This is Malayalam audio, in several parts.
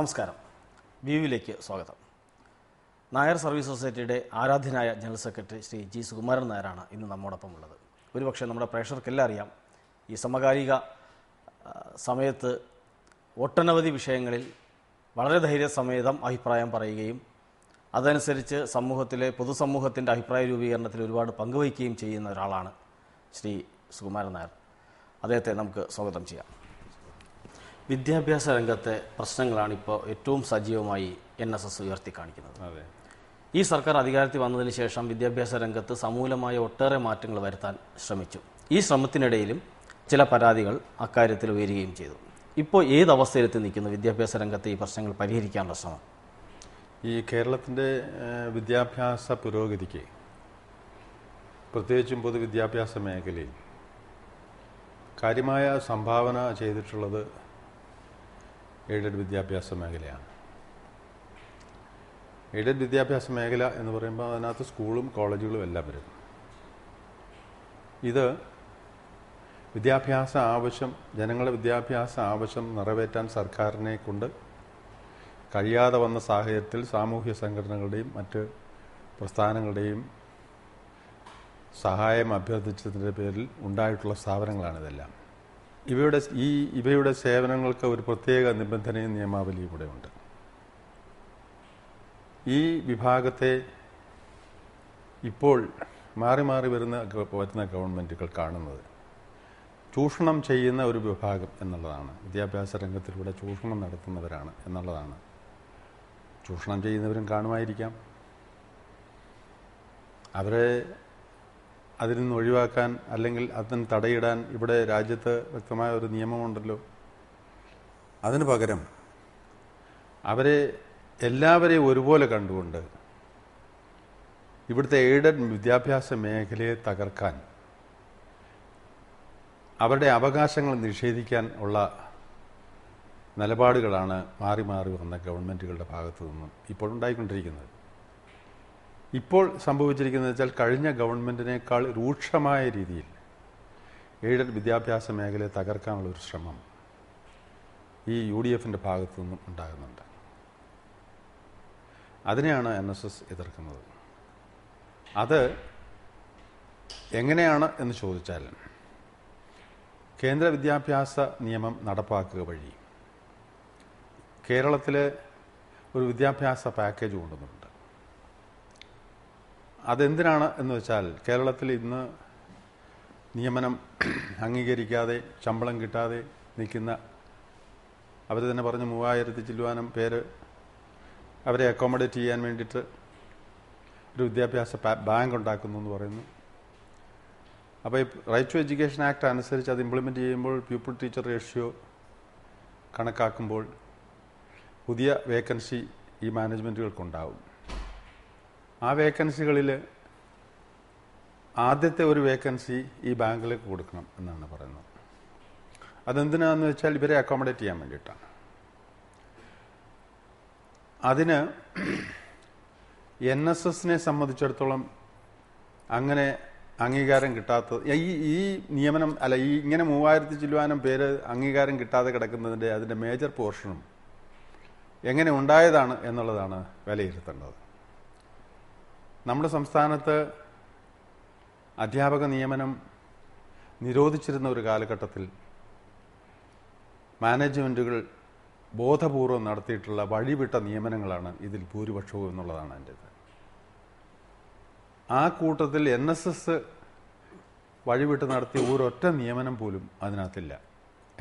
നമസ്കാരം വ്യൂവിലേക്ക് സ്വാഗതം നായർ സർവീസ് സൊസൈറ്റിയുടെ ആരാധ്യനായ general secretary Shri G Sukumaran നായരാണ് ഇന്ന് നമ്മോടൊപ്പം ഉള്ളത് ഒരുപക്ഷെ നമ്മുടെ പ്രേക്ഷകർക്കെല്ലാം അറിയാം ഈ സമകാലിക സമയത്ത് ഒട്ടനവധി വിഷയങ്ങളിൽ വളരെ ധൈര്യസമേതം അഭിപ്രായം പറയുകയും അതനുസരിച്ച് സമൂഹത്തിലെ പൊതുസമൂഹത്തിൻ്റെ അഭിപ്രായ രൂപീകരണത്തിൽ ഒരുപാട് പങ്കുവഹിക്കുകയും ചെയ്യുന്ന ഒരാളാണ് ശ്രീ സുകുമാരൻ നായർ അദ്ദേഹത്തെ നമുക്ക് സ്വാഗതം ചെയ്യാം വിദ്യാഭ്യാസ രംഗത്തെ പ്രശ്നങ്ങളാണ് ഇപ്പോൾ ഏറ്റവും സജീവമായി എൻ എസ് എസ് ഉയർത്തിക്കാണിക്കുന്നത് ഈ സർക്കാർ അധികാരത്തിൽ വന്നതിന് ശേഷം വിദ്യാഭ്യാസ രംഗത്ത് സമൂലമായ ഒട്ടേറെ മാറ്റങ്ങൾ വരുത്താൻ ശ്രമിച്ചു ഈ ശ്രമത്തിനിടയിലും ചില പരാതികൾ അക്കാര്യത്തിൽ ഉയരുകയും ചെയ്തു ഇപ്പോൾ ഏത് അവസ്ഥയിലെത്തി നിൽക്കുന്നു വിദ്യാഭ്യാസ രംഗത്തെ ഈ പ്രശ്നങ്ങൾ പരിഹരിക്കാനുള്ള ശ്രമം ഈ കേരളത്തിൻ്റെ വിദ്യാഭ്യാസ പുരോഗതിക്ക് പ്രത്യേകിച്ചും പൊതുവിദ്യാഭ്യാസ മേഖലയിൽ കാര്യമായ സംഭാവന ചെയ്തിട്ടുള്ളത് എയ്ഡഡ് വിദ്യാഭ്യാസ മേഖലയാണ് എയ്ഡഡ് വിദ്യാഭ്യാസ മേഖല എന്ന് പറയുമ്പോൾ അതിനകത്ത് സ്കൂളും കോളേജുകളും എല്ലാം വരും ഇത് വിദ്യാഭ്യാസ ആവശ്യം ജനങ്ങളുടെ വിദ്യാഭ്യാസ ആവശ്യം നിറവേറ്റാൻ സർക്കാരിനെ കൊണ്ട് കഴിയാതെ വന്ന സാഹചര്യത്തിൽ സാമൂഹ്യ സംഘടനകളുടെയും മറ്റ് പ്രസ്ഥാനങ്ങളുടെയും സഹായം അഭ്യർത്ഥിച്ചതിൻ്റെ പേരിൽ ഉണ്ടായിട്ടുള്ള സ്ഥാപനങ്ങളാണിതെല്ലാം ഇവയുടെ ഈ ഇവയുടെ സേവനങ്ങൾക്ക് ഒരു പ്രത്യേക നിബന്ധനയും നിയമാവലിയും ഇവിടെ ഉണ്ട് ഈ വിഭാഗത്തെ ഇപ്പോൾ മാറി മാറി വരുന്ന വരുന്ന ഗവൺമെൻറ്റുകൾ കാണുന്നത് ചൂഷണം ചെയ്യുന്ന ഒരു വിഭാഗം എന്നുള്ളതാണ് വിദ്യാഭ്യാസ രംഗത്തിലൂടെ ചൂഷണം നടത്തുന്നവരാണ് എന്നുള്ളതാണ് ചൂഷണം ചെയ്യുന്നവരും കാണുമായിരിക്കാം അവരെ അതിൽ നിന്ന് ഒഴിവാക്കാൻ അല്ലെങ്കിൽ അതിന് തടയിടാൻ ഇവിടെ രാജ്യത്ത് വ്യക്തമായ ഒരു നിയമമുണ്ടല്ലോ അതിന് പകരം അവരെ എല്ലാവരെയും ഒരുപോലെ കണ്ടുകൊണ്ട് ഇവിടുത്തെ എയ്ഡൻ വിദ്യാഭ്യാസ മേഖലയെ തകർക്കാൻ അവരുടെ അവകാശങ്ങൾ നിഷേധിക്കാൻ ഉള്ള നിലപാടുകളാണ് മാറി മാറി വന്ന ഗവൺമെൻറ്റുകളുടെ ഭാഗത്തു നിന്നും ഇപ്പോഴുണ്ടായിക്കൊണ്ടിരിക്കുന്നത് ഇപ്പോൾ സംഭവിച്ചിരിക്കുന്നത് വെച്ചാൽ കഴിഞ്ഞ ഗവൺമെൻറ്റിനേക്കാൾ രൂക്ഷമായ രീതിയിൽ എയ്ഡഡ് വിദ്യാഭ്യാസ മേഖലയെ ഒരു ശ്രമം ഈ യു ഡി എഫിൻ്റെ ഭാഗത്തു നിന്നും ഉണ്ടാകുന്നുണ്ട് അതിനെയാണ് എൻ എസ് എസ് എതിർക്കുന്നത് അത് എങ്ങനെയാണ് എന്ന് ചോദിച്ചാൽ കേന്ദ്ര വിദ്യാഭ്യാസ നിയമം നടപ്പാക്കുക വഴി കേരളത്തിലെ ഒരു വിദ്യാഭ്യാസ പാക്കേജ് കൊണ്ടുവന്നു അതെന്തിനാണ് എന്ന് വെച്ചാൽ കേരളത്തിൽ ഇന്ന് നിയമനം അംഗീകരിക്കാതെ ശമ്പളം കിട്ടാതെ നിൽക്കുന്ന അവർ തന്നെ പറഞ്ഞ് മൂവായിരത്തി ചില്ലുവാനും പേര് അവരെ അക്കോമഡേറ്റ് ചെയ്യാൻ വേണ്ടിയിട്ട് ഒരു വിദ്യാഭ്യാസ ബാങ്ക് ഉണ്ടാക്കുന്നു എന്ന് പറയുന്നു അപ്പോൾ ഈ റൈറ്റ് ടു എഡ്യൂക്കേഷൻ ആക്ട് അനുസരിച്ച് അത് ഇംപ്ലിമെൻറ്റ് ചെയ്യുമ്പോൾ പ്യൂപ്പിൾ ടീച്ചർ റേഷ്യോ കണക്കാക്കുമ്പോൾ പുതിയ വേക്കൻസി ഈ മാനേജ്മെൻറ്റുകൾക്കുണ്ടാവും ആ വേക്കൻസികളിൽ ആദ്യത്തെ ഒരു വേക്കൻസി ഈ ബാങ്കിലേക്ക് കൊടുക്കണം എന്നാണ് പറയുന്നത് അതെന്തിനാന്ന് വെച്ചാൽ ഇവരെ അക്കോമഡേറ്റ് ചെയ്യാൻ വേണ്ടിയിട്ടാണ് അതിന് എൻ എസ് എസിനെ സംബന്ധിച്ചിടത്തോളം അങ്ങനെ അംഗീകാരം കിട്ടാത്ത ഈ ഈ നിയമനം അല്ല ഈ ഇങ്ങനെ മൂവായിരത്തി ചില്ലുവാനും പേര് അംഗീകാരം കിട്ടാതെ കിടക്കുന്നതിൻ്റെ അതിൻ്റെ മേജർ പോർഷനും എങ്ങനെ ഉണ്ടായതാണ് എന്നുള്ളതാണ് വിലയിരുത്തേണ്ടത് നമ്മുടെ സംസ്ഥാനത്ത് അധ്യാപക നിയമനം നിരോധിച്ചിരുന്ന ഒരു കാലഘട്ടത്തിൽ മാനേജ്മെൻറ്റുകൾ ബോധപൂർവം നടത്തിയിട്ടുള്ള വഴിവിട്ട നിയമനങ്ങളാണ് ഇതിൽ ഭൂരിപക്ഷവും എന്നുള്ളതാണ് എൻ്റെ ആ കൂട്ടത്തിൽ എൻ എസ് എസ് വഴിവിട്ട് നടത്തിയ ഒരൊറ്റ നിയമനം പോലും അതിനകത്തില്ല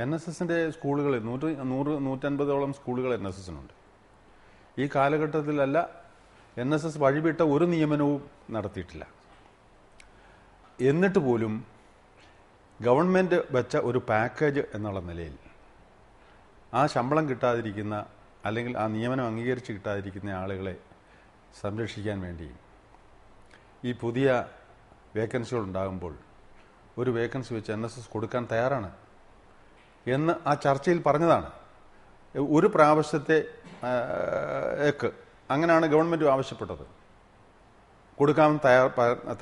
എൻ എസ് എസിൻ്റെ സ്കൂളുകളിൽ നൂറ്റി നൂറ് നൂറ്റൻപതോളം സ്കൂളുകൾ എൻ എസ് എസിനുണ്ട് ഈ കാലഘട്ടത്തിലല്ല എൻ എസ് എസ് വഴിവിട്ട ഒരു നിയമനവും നടത്തിയിട്ടില്ല എന്നിട്ട് പോലും ഗവൺമെൻറ് വെച്ച ഒരു പാക്കേജ് എന്നുള്ള നിലയിൽ ആ ശമ്പളം കിട്ടാതിരിക്കുന്ന അല്ലെങ്കിൽ ആ നിയമനം അംഗീകരിച്ച് കിട്ടാതിരിക്കുന്ന ആളുകളെ സംരക്ഷിക്കാൻ വേണ്ടി ഈ പുതിയ വേക്കൻസികൾ ഉണ്ടാകുമ്പോൾ ഒരു വേക്കൻസി വെച്ച് എൻ എസ് എസ് കൊടുക്കാൻ തയ്യാറാണ് എന്ന് ആ ചർച്ചയിൽ പറഞ്ഞതാണ് ഒരു പ്രാവശ്യത്തെ അങ്ങനെയാണ് ഗവൺമെൻറ് ആവശ്യപ്പെട്ടത് കൊടുക്കാൻ തയ്യാർ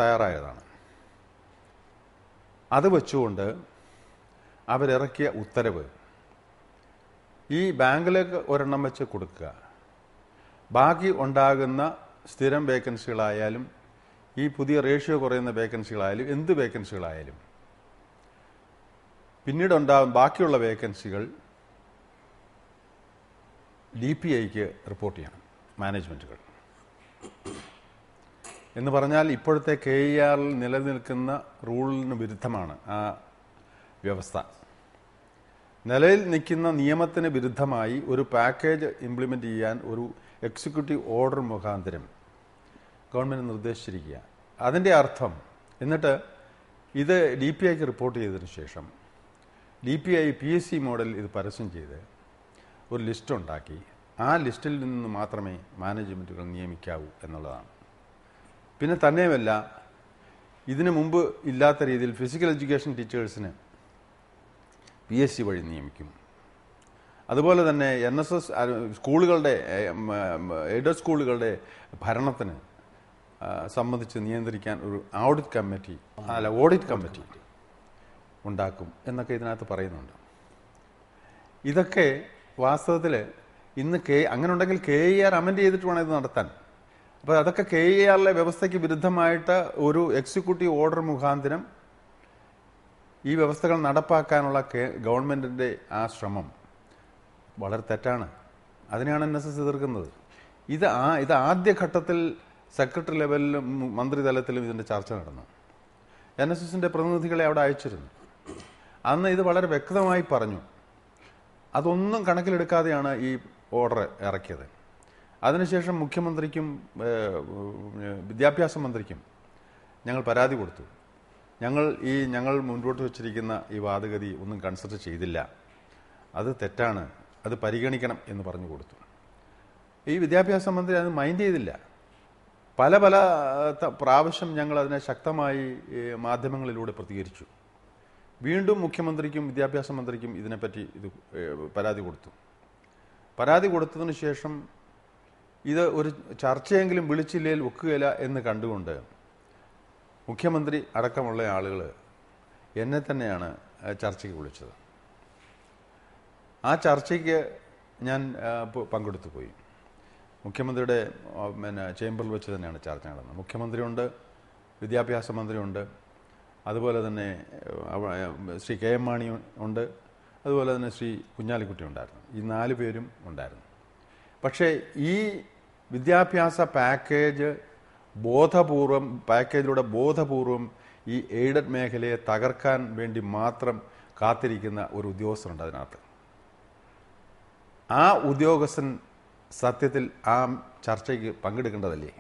തയ്യാറായതാണ് അത് വെച്ചുകൊണ്ട് അവരിറക്കിയ ഉത്തരവ് ഈ ബാങ്കിലേക്ക് ഒരെണ്ണം വെച്ച് കൊടുക്കുക ബാക്കി ഉണ്ടാകുന്ന സ്ഥിരം വേക്കൻസികളായാലും ഈ പുതിയ റേഷ്യോ കുറയുന്ന വേക്കൻസികളായാലും എന്ത് വേക്കൻസികളായാലും പിന്നീടുണ്ടാകും ബാക്കിയുള്ള വേക്കൻസികൾ ഡി പി ഐക്ക് റിപ്പോർട്ട് ചെയ്യണം മാനേജ്മെൻറ്റുകൾ എന്ന് പറഞ്ഞാൽ ഇപ്പോഴത്തെ കെ ഇ ആറിൽ നിലനിൽക്കുന്ന റൂളിന് വിരുദ്ധമാണ് ആ വ്യവസ്ഥ നിലയിൽ നിൽക്കുന്ന നിയമത്തിന് വിരുദ്ധമായി ഒരു പാക്കേജ് ഇംപ്ലിമെൻ്റ് ചെയ്യാൻ ഒരു എക്സിക്യൂട്ടീവ് ഓർഡർ മുഖാന്തരം ഗവൺമെൻറ് നിർദ്ദേശിച്ചിരിക്കുക അതിൻ്റെ അർത്ഥം എന്നിട്ട് ഇത് ഡി പി ഐക്ക് റിപ്പോർട്ട് ചെയ്തതിന് ശേഷം D P I P S C model ഇത് പരസ്യം ചെയ്ത് ഒരു ലിസ്റ്റ് ഉണ്ടാക്കി ആ ലിസ്റ്റിൽ നിന്ന് മാത്രമേ മാനേജ്മെൻറ്റുകൾ നിയമിക്കാവൂ എന്നുള്ളതാണ് പിന്നെ തന്നെയുമല്ല ഇതിനു മുമ്പ് ഇല്ലാത്ത രീതിയിൽ ഫിസിക്കൽ എഡ്യൂക്കേഷൻ ടീച്ചേഴ്സിന് പി എസ് സി വഴി നിയമിക്കും അതുപോലെ തന്നെ എൻ എസ് എസ് സ്കൂളുകളുടെ എയ്ഡ് സ്കൂളുകളുടെ ഭരണത്തിന് സംബന്ധിച്ച് നിയന്ത്രിക്കാൻ ഒരു ഓഡിറ്റ് കമ്മിറ്റി അല്ല ഓഡിറ്റ് കമ്മിറ്റി ഉണ്ടാക്കും എന്നൊക്കെ ഇതിനകത്ത് പറയുന്നുണ്ട് ഇതൊക്കെ വാസ്തവത്തിൽ ഇന്ന് കെ അങ്ങനെ ഉണ്ടെങ്കിൽ കെ ഇ ആർ അമെൻഡ് ചെയ്തിട്ട് വേണം ഇത് നടത്താൻ അപ്പോൾ അതൊക്കെ കെ ഇ ആറിലെ വ്യവസ്ഥയ്ക്ക് വിരുദ്ധമായിട്ട് ഒരു എക്സിക്യൂട്ടീവ് ഓർഡർ മുഖാന്തരം ഈ വ്യവസ്ഥകൾ നടപ്പാക്കാനുള്ള ഗവൺമെൻറ്റിൻ്റെ ആ ശ്രമം വളരെ തെറ്റാണ് അതിനെയാണ് എൻ എസ് എസ് എതിർക്കുന്നത് ഇത് ആ ഇത് ആദ്യഘട്ടത്തിൽ സെക്രട്ടറി ലെവലിലും മന്ത്രിതലത്തിലും ഇതിന്റെ ഇതിൻ്റെ ചർച്ച നടന്നു എൻ എസ് എസിൻ്റെ പ്രതിനിധികളെ അവിടെ അയച്ചിരുന്നു അന്ന് ഇത് വളരെ വ്യക്തമായി പറഞ്ഞു അതൊന്നും കണക്കിലെടുക്കാതെയാണ് ഈ ഓർഡർ ഇറക്കിയത് അതിനുശേഷം മുഖ്യമന്ത്രിക്കും വിദ്യാഭ്യാസ മന്ത്രിക്കും ഞങ്ങൾ പരാതി കൊടുത്തു ഞങ്ങൾ ഈ ഞങ്ങൾ മുൻപോട്ട് വച്ചിരിക്കുന്ന ഈ വാദഗതി ഒന്നും കൺസിഡർ ചെയ്തില്ല അത് തെറ്റാണ് അത് പരിഗണിക്കണം എന്ന് പറഞ്ഞു കൊടുത്തു ഈ വിദ്യാഭ്യാസ മന്ത്രി അത് മൈൻഡ് ചെയ്തില്ല പല പല പ്രാവശ്യം ഞങ്ങൾ അതിനെ ശക്തമായി മാധ്യമങ്ങളിലൂടെ പ്രതികരിച്ചു വീണ്ടും മുഖ്യമന്ത്രിക്കും വിദ്യാഭ്യാസ മന്ത്രിക്കും ഇതിനെപ്പറ്റി ഇത് പരാതി കൊടുത്തു പരാതി കൊടുത്തതിന് ശേഷം ഇത് ഒരു ചർച്ചയെങ്കിലും വിളിച്ചില്ലേൽ ഒക്കുകയില്ല എന്ന് കണ്ടുകൊണ്ട് മുഖ്യമന്ത്രി അടക്കമുള്ള ആളുകൾ എന്നെ തന്നെയാണ് ചർച്ചയ്ക്ക് വിളിച്ചത് ആ ചർച്ചയ്ക്ക് ഞാൻ പങ്കെടുത്തു പോയി മുഖ്യമന്ത്രിയുടെ പിന്നെ ചേംബറിൽ വെച്ച് തന്നെയാണ് ചർച്ച നടന്നത് മുഖ്യമന്ത്രിയുണ്ട് വിദ്യാഭ്യാസ മന്ത്രിയുണ്ട് അതുപോലെ തന്നെ ശ്രീ കെ എം മാണി ഉണ്ട് അതുപോലെ തന്നെ ശ്രീ കുഞ്ഞാലിക്കുട്ടി ഉണ്ടായിരുന്നു ഈ നാല് പേരും ഉണ്ടായിരുന്നു പക്ഷേ ഈ വിദ്യാഭ്യാസ പാക്കേജ് ബോധപൂർവം പാക്കേജിലൂടെ ബോധപൂർവം ഈ എയ്ഡഡ് മേഖലയെ തകർക്കാൻ വേണ്ടി മാത്രം കാത്തിരിക്കുന്ന ഒരു ഉദ്യോഗസ്ഥനുണ്ട് അതിനകത്ത് ആ ഉദ്യോഗസ്ഥൻ സത്യത്തിൽ ആ ചർച്ചയ്ക്ക് പങ്കെടുക്കേണ്ടതല്ലേ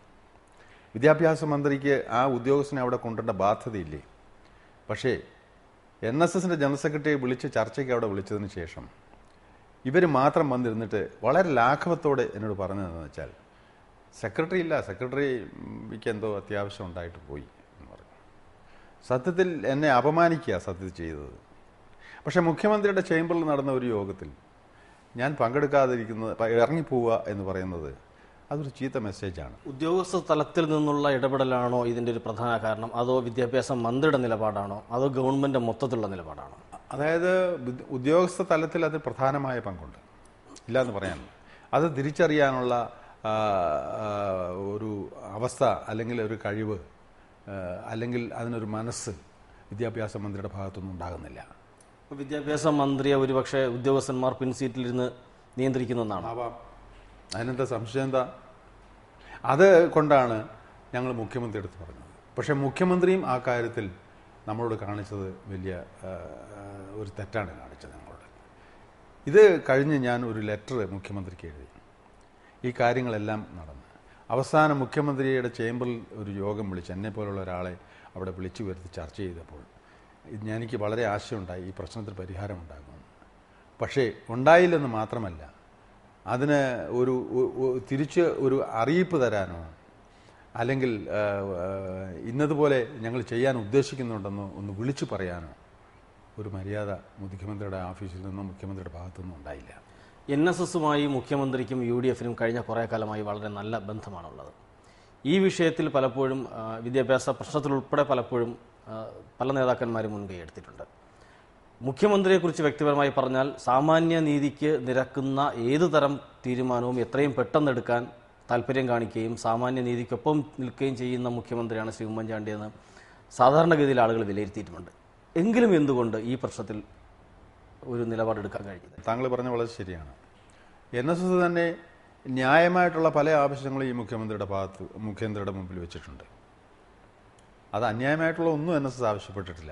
വിദ്യാഭ്യാസ മന്ത്രിക്ക് ആ ഉദ്യോഗസ്ഥനെ അവിടെ കൊണ്ടുവരേണ്ട ബാധ്യതയില്ലേ പക്ഷേ എൻ എസ് എസിൻ്റെ ജനറൽ സെക്രട്ടറിയെ വിളിച്ച് ചർച്ചയ്ക്ക് അവിടെ വിളിച്ചതിന് ശേഷം ഇവർ മാത്രം വന്നിരുന്നിട്ട് വളരെ ലാഘവത്തോടെ എന്നോട് പറഞ്ഞതെന്ന് വെച്ചാൽ സെക്രട്ടറി ഇല്ല സെക്രട്ടറിക്ക് എന്തോ അത്യാവശ്യം ഉണ്ടായിട്ട് പോയി എന്ന് പറഞ്ഞു സത്യത്തിൽ എന്നെ അപമാനിക്കുക സത്യത്തിൽ ചെയ്തത് പക്ഷേ മുഖ്യമന്ത്രിയുടെ ചേംബറിൽ നടന്ന ഒരു യോഗത്തിൽ ഞാൻ പങ്കെടുക്കാതിരിക്കുന്നത് ഇറങ്ങിപ്പോവുക എന്ന് പറയുന്നത് അതൊരു ചീത്ത മെസ്സേജാണ് ഉദ്യോഗസ്ഥ തലത്തിൽ നിന്നുള്ള ഇടപെടലാണോ ഇതിൻ്റെ ഒരു പ്രധാന കാരണം അതോ വിദ്യാഭ്യാസ മന്ത്രിയുടെ നിലപാടാണോ അതോ ഗവൺമെൻറ് മൊത്തത്തിലുള്ള നിലപാടാണോ അതായത് ഉദ്യോഗസ്ഥ തലത്തിൽ അത് പ്രധാനമായ പങ്കുണ്ട് എന്ന് പറയാൻ അത് തിരിച്ചറിയാനുള്ള ഒരു അവസ്ഥ അല്ലെങ്കിൽ ഒരു കഴിവ് അല്ലെങ്കിൽ അതിനൊരു മനസ്സ് വിദ്യാഭ്യാസ മന്ത്രിയുടെ ഭാഗത്തൊന്നും ഉണ്ടാകുന്നില്ല വിദ്യാഭ്യാസ മന്ത്രിയെ ഒരുപക്ഷെ ഉദ്യോഗസ്ഥന്മാർ പിൻസീറ്റിലിരുന്ന് നിയന്ത്രിക്കുന്നതാണ് ആവാം അതിനെന്താ സംശയം എന്താ അത് കൊണ്ടാണ് ഞങ്ങൾ മുഖ്യമന്ത്രി എടുത്ത് പറഞ്ഞത് പക്ഷേ മുഖ്യമന്ത്രിയും ആ കാര്യത്തിൽ നമ്മളോട് കാണിച്ചത് വലിയ ഒരു തെറ്റാണ് കാണിച്ചത് ഞങ്ങളോട് ഇത് കഴിഞ്ഞ് ഞാൻ ഒരു ലെറ്റർ മുഖ്യമന്ത്രിക്ക് എഴുതി ഈ കാര്യങ്ങളെല്ലാം നടന്നു അവസാനം മുഖ്യമന്ത്രിയുടെ ചേംബറിൽ ഒരു യോഗം വിളിച്ച് എന്നെ പോലുള്ള ഒരാളെ അവിടെ വിളിച്ചു വരുത്തി ചർച്ച ചെയ്തപ്പോൾ എനിക്ക് വളരെ ആശയമുണ്ടായി ഈ പ്രശ്നത്തിൽ പരിഹാരമുണ്ടാകുമെന്ന് പക്ഷേ ഉണ്ടായില്ലെന്ന് മാത്രമല്ല അതിന് ഒരു തിരിച്ച് ഒരു അറിയിപ്പ് തരാനോ അല്ലെങ്കിൽ ഇന്നതുപോലെ ഞങ്ങൾ ചെയ്യാൻ ഉദ്ദേശിക്കുന്നുണ്ടെന്ന് ഒന്ന് വിളിച്ചു പറയാനോ ഒരു മര്യാദ മുഖ്യമന്ത്രിയുടെ ഓഫീസിൽ നിന്നും മുഖ്യമന്ത്രിയുടെ ഭാഗത്തു നിന്നും ഉണ്ടായില്ല എൻ എസ് എസുമായി മുഖ്യമന്ത്രിക്കും യു ഡി എഫിനും കഴിഞ്ഞ കുറേ കാലമായി വളരെ നല്ല ബന്ധമാണുള്ളത് ഈ വിഷയത്തിൽ പലപ്പോഴും വിദ്യാഭ്യാസ പ്രശ്നത്തിലുൾപ്പെടെ പലപ്പോഴും പല നേതാക്കന്മാരും മുൻകൈ എടുത്തിട്ടുണ്ട് മുഖ്യമന്ത്രിയെക്കുറിച്ച് വ്യക്തിപരമായി പറഞ്ഞാൽ സാമാന്യ നീതിക്ക് നിരക്കുന്ന ഏതു തരം തീരുമാനവും എത്രയും പെട്ടെന്നെടുക്കാൻ താല്പര്യം കാണിക്കുകയും സാമാന്യ നീതിക്കൊപ്പം നിൽക്കുകയും ചെയ്യുന്ന മുഖ്യമന്ത്രിയാണ് ശ്രീ ഉമ്മൻചാണ്ടിയെന്ന് സാധാരണഗതിയിൽ ആളുകൾ വിലയിരുത്തിയിട്ടുമുണ്ട് എങ്കിലും എന്തുകൊണ്ട് ഈ പ്രശ്നത്തിൽ ഒരു നിലപാടെടുക്കാൻ കഴിഞ്ഞത് താങ്കൾ പറഞ്ഞ വളരെ ശരിയാണ് എൻ എസ് എസ് തന്നെ ന്യായമായിട്ടുള്ള പല ആവശ്യങ്ങളും ഈ മുഖ്യമന്ത്രിയുടെ ഭാഗത്ത് മുഖ്യമന്ത്രിയുടെ മുമ്പിൽ വെച്ചിട്ടുണ്ട് അത് അന്യായമായിട്ടുള്ള ഒന്നും എൻ എസ് എസ് ആവശ്യപ്പെട്ടിട്ടില്ല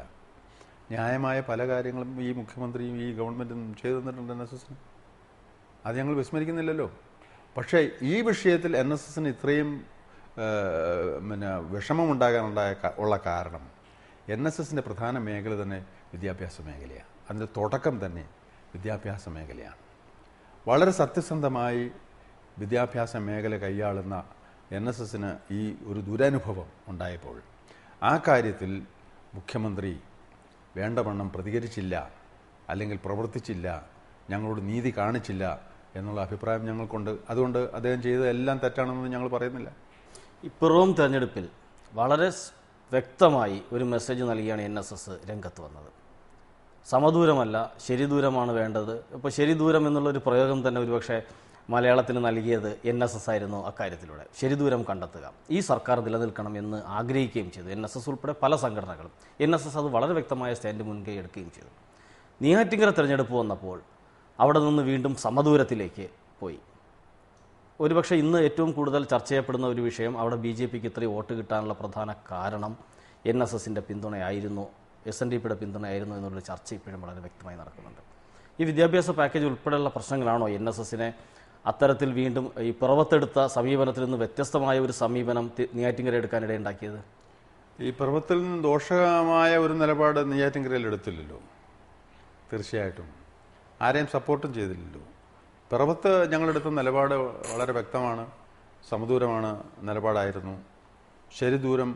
ന്യായമായ പല കാര്യങ്ങളും ഈ മുഖ്യമന്ത്രിയും ഈ ഗവൺമെൻറ്റും ചെയ്തു തന്നിട്ടുണ്ട് എൻ എസ് എസിന് അത് ഞങ്ങൾ വിസ്മരിക്കുന്നില്ലല്ലോ പക്ഷേ ഈ വിഷയത്തിൽ എൻ എസ് എസിന് ഇത്രയും പിന്നെ വിഷമമുണ്ടാകാനുണ്ടായ ഉള്ള കാരണം എൻ എസ് എസിൻ്റെ പ്രധാന മേഖല തന്നെ വിദ്യാഭ്യാസ മേഖലയാണ് അതിൻ്റെ തുടക്കം തന്നെ വിദ്യാഭ്യാസ മേഖലയാണ് വളരെ സത്യസന്ധമായി വിദ്യാഭ്യാസ മേഖല കൈയാളുന്ന എൻ എസ് എസിന് ഈ ഒരു ദുരനുഭവം ഉണ്ടായപ്പോൾ ആ കാര്യത്തിൽ മുഖ്യമന്ത്രി വേണ്ടവണ്ണം പ്രതികരിച്ചില്ല അല്ലെങ്കിൽ പ്രവർത്തിച്ചില്ല ഞങ്ങളോട് നീതി കാണിച്ചില്ല എന്നുള്ള അഭിപ്രായം ഞങ്ങൾക്കുണ്ട് അതുകൊണ്ട് അദ്ദേഹം ചെയ്തതെല്ലാം തെറ്റാണെന്ന് ഞങ്ങൾ പറയുന്നില്ല ഇപ്പുറവും തെരഞ്ഞെടുപ്പിൽ വളരെ വ്യക്തമായി ഒരു മെസ്സേജ് നൽകിയാണ് എൻ എസ് എസ് രംഗത്ത് വന്നത് സമദൂരമല്ല ശരിദൂരമാണ് വേണ്ടത് ഇപ്പോൾ ശരിദൂരം എന്നുള്ളൊരു പ്രയോഗം തന്നെ ഒരുപക്ഷെ മലയാളത്തിന് നൽകിയത് എൻ എസ് എസ് ആയിരുന്നു അക്കാര്യത്തിലൂടെ ശരിദൂരം കണ്ടെത്തുക ഈ സർക്കാർ നിലനിൽക്കണം എന്ന് ആഗ്രഹിക്കുകയും ചെയ്തു എൻ എസ് എസ് ഉൾപ്പെടെ പല സംഘടനകളും എൻ എസ് എസ് അത് വളരെ വ്യക്തമായ സ്റ്റാൻഡ് മുൻകൈ എടുക്കുകയും ചെയ്തു നീയാറ്റിങ്കര തിരഞ്ഞെടുപ്പ് വന്നപ്പോൾ അവിടെ നിന്ന് വീണ്ടും സമദൂരത്തിലേക്ക് പോയി ഒരുപക്ഷെ ഇന്ന് ഏറ്റവും കൂടുതൽ ചർച്ച ചെയ്യപ്പെടുന്ന ഒരു വിഷയം അവിടെ ബി ജെ പിക്ക് ഇത്രയും വോട്ട് കിട്ടാനുള്ള പ്രധാന കാരണം എൻ എസ് എസിൻ്റെ പിന്തുണയായിരുന്നു എസ് എൻ ഡി പിയുടെ പിന്തുണയായിരുന്നു എന്നുള്ള ചർച്ച ഇപ്പോഴും വളരെ വ്യക്തമായി നടക്കുന്നുണ്ട് ഈ വിദ്യാഭ്യാസ പാക്കേജ് ഉൾപ്പെടെയുള്ള പ്രശ്നങ്ങളാണോ എൻ എസ് എസിനെ അത്തരത്തിൽ വീണ്ടും ഈ പുറവത്തെടുത്ത സമീപനത്തിൽ നിന്ന് വ്യത്യസ്തമായ ഒരു സമീപനം നെയ്യാറ്റിങ്കര എടുക്കാനിടയുണ്ടാക്കിയത് ഈ പർവ്വത്തിൽ നിന്ന് ദോഷകമായ ഒരു നിലപാട് നെയ്യാറ്റിങ്കരയിൽ എടുത്തില്ലല്ലോ തീർച്ചയായിട്ടും ആരെയും സപ്പോർട്ടും ചെയ്തില്ലല്ലോ പിറവത്ത് ഞങ്ങളെടുത്ത നിലപാട് വളരെ വ്യക്തമാണ് സമദൂരമാണ് നിലപാടായിരുന്നു ശരി ദൂരം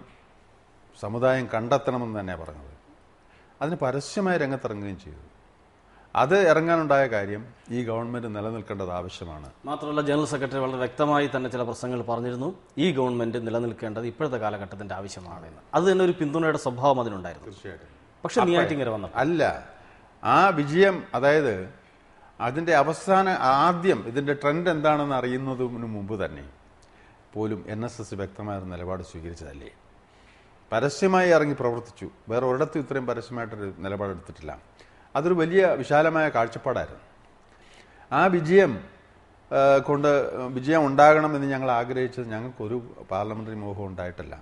സമുദായം കണ്ടെത്തണമെന്ന് തന്നെയാണ് പറഞ്ഞത് അതിന് പരസ്യമായി രംഗത്തിറങ്ങുകയും ചെയ്തു അത് ഇറങ്ങാനുണ്ടായ കാര്യം ഈ ഗവൺമെന്റ് നിലനിൽക്കേണ്ടത് ആവശ്യമാണ് മാത്രമല്ല ജനറൽ സെക്രട്ടറി വളരെ വ്യക്തമായി തന്നെ ചില പ്രസംഗങ്ങൾ പറഞ്ഞിരുന്നു ഈ ഗവൺമെന്റ് നിലനിൽക്കേണ്ടത് ഇപ്പോഴത്തെ കാലഘട്ടത്തിന്റെ ആവശ്യമാണ് എന്ന് അത് തന്നെ ഒരു പിന്തുണയുടെ സ്വഭാവം അതിനുണ്ടായിരുന്നു തീർച്ചയായിട്ടും പക്ഷെ നെയ്യാറ്റിങ്ങര വന്നു അല്ല ആ വിജയം അതായത് അതിന്റെ അവസാന ആദ്യം ഇതിന്റെ ട്രെൻഡ് എന്താണെന്ന് അറിയുന്നതിന് മുമ്പ് തന്നെ പോലും എൻ എസ് എസ് വ്യക്തമായ നിലപാട് സ്വീകരിച്ചതല്ലേ പരസ്യമായി ഇറങ്ങി പ്രവർത്തിച്ചു വേറെ ഒരിടത്തും ഇത്രയും പരസ്യമായിട്ടൊരു നിലപാടെടുത്തിട്ടില്ല അതൊരു വലിയ വിശാലമായ കാഴ്ചപ്പാടായിരുന്നു ആ വിജയം കൊണ്ട് വിജയം ഉണ്ടാകണമെന്ന് ഞങ്ങൾ ആഗ്രഹിച്ചത് ഞങ്ങൾക്കൊരു പാർലമെൻ്ററി മോഹം ഉണ്ടായിട്ടില്ല